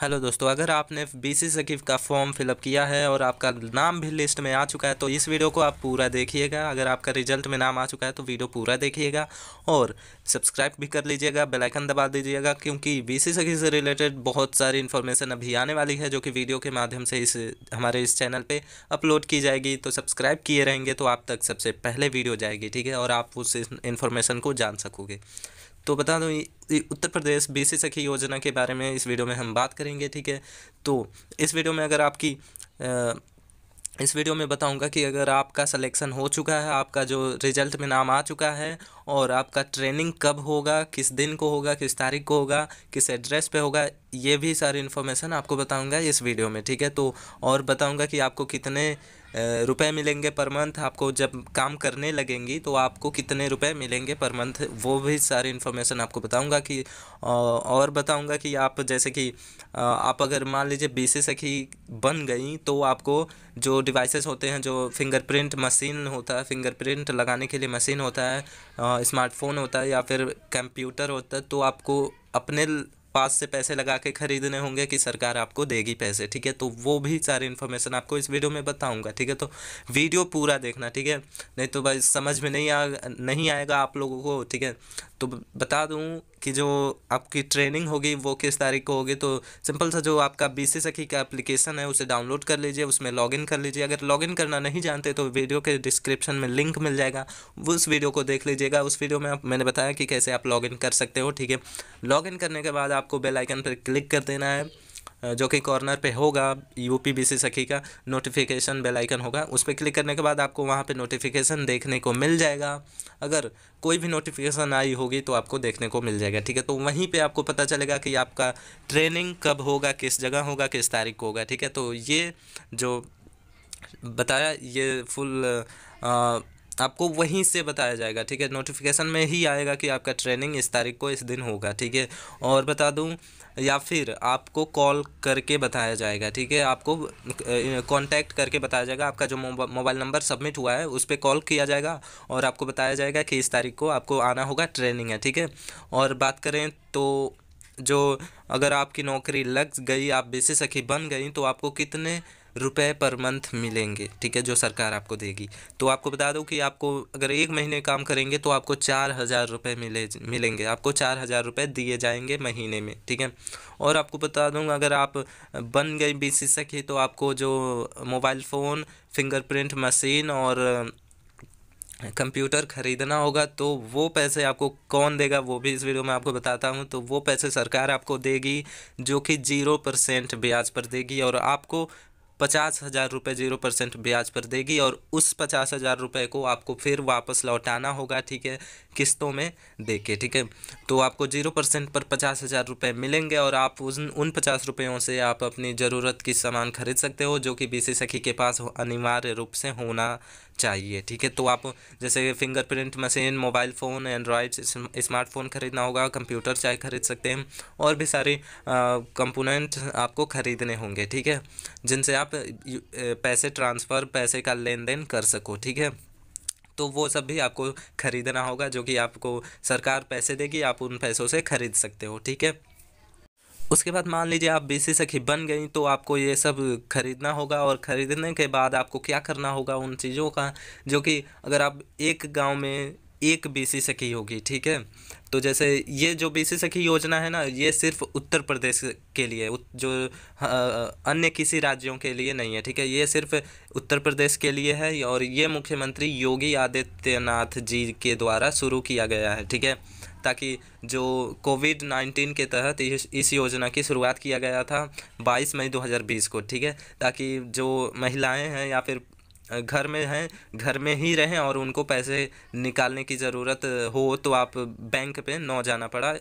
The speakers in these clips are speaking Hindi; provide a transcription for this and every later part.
हेलो दोस्तों अगर आपने बी सी सकीफ का फॉर्म फिलअप किया है और आपका नाम भी लिस्ट में आ चुका है तो इस वीडियो को आप पूरा देखिएगा अगर आपका रिजल्ट में नाम आ चुका है तो वीडियो पूरा देखिएगा और सब्सक्राइब भी कर लीजिएगा बेल आइकन दबा दीजिएगा क्योंकि बी सी सखी से रिलेटेड बहुत सारी इन्फॉर्मेशन अभी आने वाली है जो कि वीडियो के माध्यम से इस हमारे इस चैनल पर अपलोड की जाएगी तो सब्सक्राइब किए रहेंगे तो आप तक सबसे पहले वीडियो जाएगी ठीक है और आप उस इन्फॉर्मेशन को जान सकोगे तो बता दूँ उत्तर प्रदेश बीसी सखी योजना के बारे में इस वीडियो में हम बात करेंगे ठीक है तो इस वीडियो में अगर आपकी आ, इस वीडियो में बताऊंगा कि अगर आपका सिलेक्शन हो चुका है आपका जो रिजल्ट में नाम आ चुका है और आपका ट्रेनिंग कब होगा किस दिन को होगा किस तारीख को होगा किस एड्रेस पे होगा ये भी सारी इन्फॉर्मेशन आपको बताऊंगा इस वीडियो में ठीक है तो और बताऊंगा कि आपको कितने रुपए मिलेंगे पर मंथ आपको जब काम करने लगेंगी तो आपको कितने रुपए मिलेंगे पर मंथ वो भी सारी इन्फॉर्मेशन आपको बताऊंगा कि और बताऊंगा कि आप जैसे कि आप अगर मान लीजिए बी सी सखी बन गई तो आपको जो डिवाइसेस होते हैं जो फिंगरप्रिंट मशीन होता है फिंगरप्रिंट लगाने के लिए मशीन होता है स्मार्टफोन होता है या फिर कंप्यूटर होता है तो आपको अपने पास से पैसे लगा के ख़रीदने होंगे कि सरकार आपको देगी पैसे ठीक है तो वो भी सारी इन्फॉर्मेशन आपको इस वीडियो में बताऊँगा ठीक है तो वीडियो पूरा देखना ठीक है नहीं तो भाई समझ में नहीं आ नहीं आएगा आप लोगों को ठीक है तो बता दूं कि जो आपकी ट्रेनिंग होगी वो किस तारीख को होगी तो सिंपल सा जो आपका बी सी सखी का एप्लीकेशन है उसे डाउनलोड कर लीजिए उसमें लॉगिन कर लीजिए अगर लॉगिन करना नहीं जानते तो वीडियो के डिस्क्रिप्शन में लिंक मिल जाएगा उस वीडियो को देख लीजिएगा उस वीडियो में आप मैंने बताया कि कैसे आप लॉगिन कर सकते हो ठीक है लॉगिन करने के बाद आपको बेलाइकन पर क्लिक कर देना है जो कि कॉर्नर पे होगा यू पी बी सी सखी का नोटिफिकेशन बेल आइकन होगा उस पर क्लिक करने के बाद आपको वहाँ पे नोटिफिकेशन देखने को मिल जाएगा अगर कोई भी नोटिफिकेशन आई होगी तो आपको देखने को मिल जाएगा ठीक है तो वहीं पे आपको पता चलेगा कि आपका ट्रेनिंग कब होगा किस जगह होगा किस तारीख को होगा ठीक है तो ये जो बताया ये फुल आ, आपको वहीं से बताया जाएगा ठीक है नोटिफिकेशन में ही आएगा कि आपका ट्रेनिंग इस तारीख को इस दिन होगा ठीक है और बता दूं या फिर आपको कॉल करके बताया जाएगा ठीक है आपको कांटेक्ट करके बताया जाएगा आपका जो मोबाइल नंबर सबमिट हुआ है उस पर कॉल किया जाएगा और आपको बताया जाएगा कि इस तारीख को आपको आना होगा ट्रेनिंग है ठीक है और बात करें तो जो अगर आपकी नौकरी लग गई आप बेसिस सखी बन गई तो आपको कितने रुपए पर मंथ मिलेंगे ठीक है जो सरकार आपको देगी तो आपको बता दूं कि आपको अगर एक महीने काम करेंगे तो आपको चार हज़ार रुपये मिले मिलेंगे आपको चार हज़ार रुपये दिए जाएंगे महीने में ठीक है और आपको बता दूं अगर आप बन गए विशेषज्ञ तो आपको जो मोबाइल फ़ोन फिंगरप्रिंट मशीन और कंप्यूटर ख़रीदना होगा तो वो पैसे आपको कौन देगा वो भी इस वीडियो में आपको बताता हूँ तो वो पैसे सरकार आपको देगी जो कि जीरो परसेंट ब्याज पर देगी और आपको पचास हज़ार रुपये जीरो परसेंट ब्याज पर देगी और उस पचास हज़ार रुपये को आपको फिर वापस लौटाना होगा ठीक है किस्तों में दे के ठीक है तो आपको जीरो परसेंट पर पचास हज़ार रुपये मिलेंगे और आप उन उन पचास रुपयों से आप अपनी ज़रूरत की सामान खरीद सकते हो जो कि बी सखी के पास अनिवार्य रूप से होना चाहिए ठीक है तो आप जैसे fingerprint machine mobile phone Android smartphone ख़रीदना होगा कंप्यूटर चाहे ख़रीद सकते हैं और भी सारे कंपोनेंट आपको ख़रीदने होंगे ठीक है जिनसे आप आप पैसे ट्रांसफ़र पैसे का लेन देन कर सको ठीक है तो वो सब भी आपको ख़रीदना होगा जो कि आपको सरकार पैसे देगी आप उन पैसों से ख़रीद सकते हो ठीक है उसके बाद मान लीजिए आप बी सी सखी बन गई तो आपको ये सब खरीदना होगा और ख़रीदने के बाद आपको क्या करना होगा उन चीज़ों का जो कि अगर आप एक गांव में एक बीसी सखी होगी ठीक है तो जैसे ये जो बीसी सखी योजना है ना ये सिर्फ उत्तर प्रदेश के लिए जो अन्य किसी राज्यों के लिए नहीं है ठीक है ये सिर्फ उत्तर प्रदेश के लिए है और ये मुख्यमंत्री योगी आदित्यनाथ जी के द्वारा शुरू किया गया है ठीक है ताकि जो कोविड नाइन्टीन के तहत इस योजना की शुरुआत किया गया था बाईस मई 2020 को ठीक है ताकि जो महिलाएं हैं या फिर घर में हैं घर में ही रहें और उनको पैसे निकालने की ज़रूरत हो तो आप बैंक पे नौ जाना पड़ा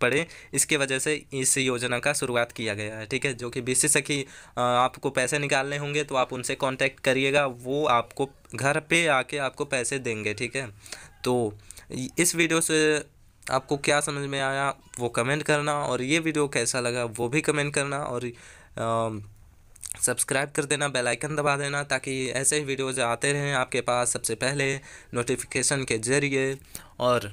पड़े इसके वजह से इस योजना का शुरुआत किया गया है ठीक है जो कि बीसी आपको पैसे निकालने होंगे तो आप उनसे कांटेक्ट करिएगा वो आपको घर पे आके आपको पैसे देंगे ठीक है तो इस वीडियो से आपको क्या समझ में आया वो कमेंट करना और ये वीडियो कैसा लगा वो भी कमेंट करना और आ, सब्सक्राइब कर देना बेल आइकन दबा देना ताकि ऐसे ही वीडियोज़ आते रहें आपके पास सबसे पहले नोटिफिकेशन के ज़रिए और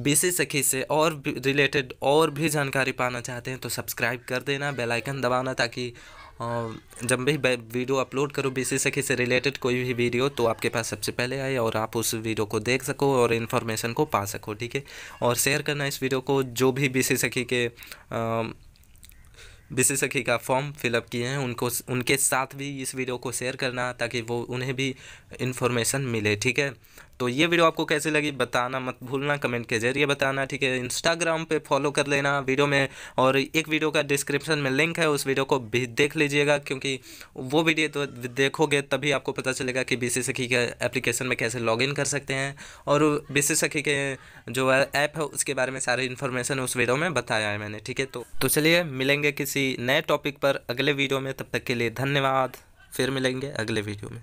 बीसी सखी से और रिलेटेड और भी जानकारी पाना चाहते हैं तो सब्सक्राइब कर देना बेल आइकन दबाना ताकि जब भी वीडियो अपलोड करो बीसी सखी से रिलेटेड कोई भी वीडियो तो आपके पास सबसे पहले आए और आप उस वीडियो को देख सको और इन्फॉर्मेशन को पा सको ठीक है और शेयर करना इस वीडियो को जो भी बीसी सखी के आ, विशेषज्ञ का फॉर्म फिलअप किए हैं उनको उनके साथ भी इस वीडियो को शेयर करना ताकि वो उन्हें भी इन्फॉर्मेशन मिले ठीक है तो ये वीडियो आपको कैसे लगी बताना मत भूलना कमेंट के जरिए बताना ठीक है इंस्टाग्राम पे फॉलो कर लेना वीडियो में और एक वीडियो का डिस्क्रिप्शन में लिंक है उस वीडियो को भी देख लीजिएगा क्योंकि वो वीडियो तो देखोगे तभी आपको पता चलेगा कि बी सी सखी के एप्लीकेशन में कैसे लॉग कर सकते हैं और बी सी सखी के जो ऐप है उसके बारे में सारी इन्फॉर्मेशन उस वीडियो में बताया है मैंने ठीक है तो, तो चलिए मिलेंगे किसी नए टॉपिक पर अगले वीडियो में तब तक के लिए धन्यवाद फिर मिलेंगे अगले वीडियो में